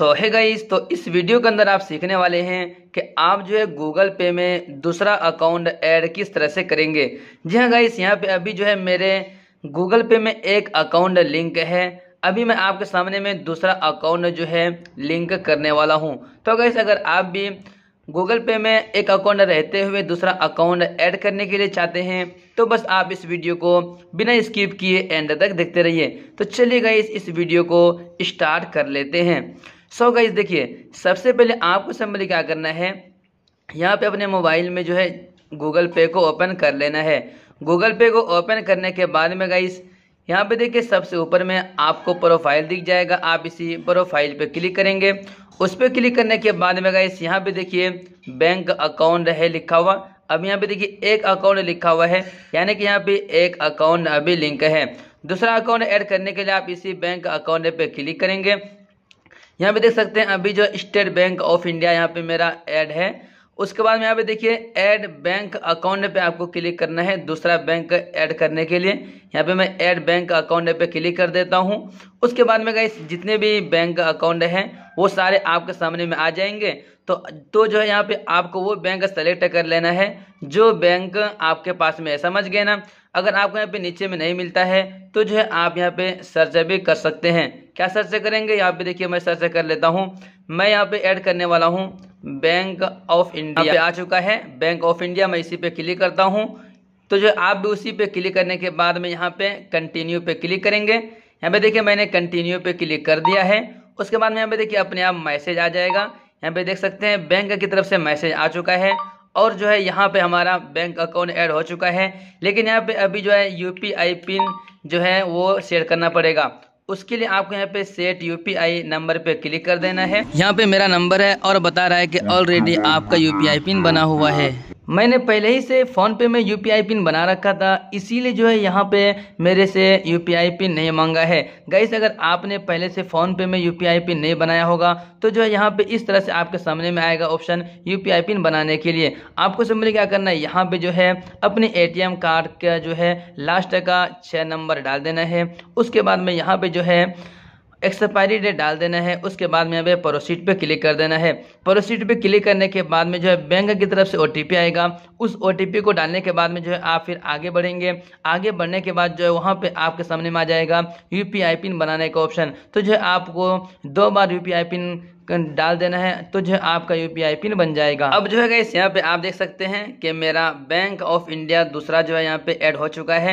सो है गाइस तो इस वीडियो के अंदर आप सीखने वाले हैं कि आप जो है गूगल पे में दूसरा अकाउंट ऐड किस तरह से करेंगे जी हाँ गाइस यहाँ पे अभी जो है मेरे गूगल पे में एक अकाउंट लिंक है अभी मैं आपके सामने में दूसरा अकाउंट जो है लिंक करने वाला हूँ तो गाइस अगर आप भी गूगल पे में एक अकाउंट रहते हुए दूसरा अकाउंट ऐड करने के लिए चाहते हैं तो बस आप इस वीडियो को बिना स्किप किए एंड तक देखते रहिए तो चलिए गाइस इस वीडियो को स्टार्ट कर लेते हैं सो गाइज देखिए सबसे पहले आपको सिंपली क्या करना है यहाँ पे अपने मोबाइल में जो है गूगल पे को ओपन कर लेना है गूगल पे को ओपन करने के बाद में गाइस यहाँ पे देखिए सबसे ऊपर में आपको प्रोफाइल दिख जाएगा आप इसी प्रोफाइल पे क्लिक करेंगे उस पर क्लिक करने के बाद में गाइस यहाँ पे देखिए बैंक अकाउंट है लिखा हुआ अब यहाँ पे देखिए एक अकाउंट लिखा हुआ है यानी कि यहाँ पे एक अकाउंट अभी लिंक है दूसरा अकाउंट ऐड करने के लिए आप इसी बैंक अकाउंट पे क्लिक करेंगे यहाँ पे देख सकते हैं अभी जो स्टेट बैंक ऑफ इंडिया यहाँ पे मेरा ऐड है उसके बाद में यहाँ पे देखिए ऐड बैंक अकाउंट पे आपको क्लिक करना है दूसरा बैंक ऐड करने के लिए यहाँ पे मैं ऐड बैंक अकाउंट पे क्लिक कर देता हूँ उसके बाद में गई जितने भी बैंक अकाउंट हैं वो सारे आपके सामने में आ जाएंगे तो तो जो है यहाँ पे आपको वो बैंक सेलेक्ट कर लेना है जो बैंक आपके पास में है समझ गए ना अगर आपको यहाँ पे नीचे में नहीं मिलता है तो जो है आप यहाँ पे सर्च भी कर सकते हैं क्या सर्च करेंगे यहाँ पे देखिए मैं सर्च कर लेता हूँ मैं यहाँ पे ऐड करने वाला हूँ बैंक ऑफ इंडिया पे आ चुका है बैंक ऑफ इंडिया मैं इसी पे क्लिक करता हूँ तो जो आप भी उसी पे क्लिक करने के बाद में यहाँ पे कंटिन्यू पे क्लिक करेंगे यहाँ पे देखिए मैंने कंटिन्यू पे क्लिक कर दिया है उसके बाद में यहाँ पे देखिए अपने आप मैसेज आ जाएगा यहाँ पे देख सकते हैं बैंक की तरफ से मैसेज आ चुका है और जो है यहाँ पे हमारा बैंक अकाउंट ऐड हो चुका है लेकिन यहाँ पे अभी जो है यू पिन जो है वो शेयर करना पड़ेगा उसके लिए आपको यहाँ पे सेट यूपीआई नंबर पे क्लिक कर देना है यहाँ पे मेरा नंबर है और बता रहा है कि ऑलरेडी हाँ, हाँ, हाँ, आपका यूपीआई पिन बना हुआ है मैंने पहले ही से फ़ोन पे में यू पिन बना रखा था इसीलिए जो है यहाँ पे मेरे से यू पिन नहीं मांगा है गैस अगर आपने पहले से फ़ोन पे में यू पिन नहीं बनाया होगा तो जो है यहाँ पे इस तरह से आपके सामने में आएगा ऑप्शन यू पिन बनाने के लिए आपको सिंपली क्या करना है यहाँ पे जो है अपने ए कार्ड का जो है लास्ट का छः नंबर डाल देना है उसके बाद में यहाँ पर जो है एक्सपायरी डेट डाल देना है उसके बाद में हमें प्रोसीड पे क्लिक कर देना है प्रोसीड पे क्लिक करने के बाद में जो है बैंक की तरफ से ओ आएगा उस ओ को डालने के बाद में जो है आप फिर आगे बढ़ेंगे आगे बढ़ने के बाद जो है वहाँ पर आपके सामने में आ जाएगा यू पिन बनाने का ऑप्शन तो जो है आपको दो बार यू पिन डाल देना है तो जो है आपका यू पिन बन जाएगा अब जो है इस यहाँ पे आप देख सकते हैं कि मेरा बैंक ऑफ इंडिया दूसरा जो है यहाँ पे ऐड हो चुका है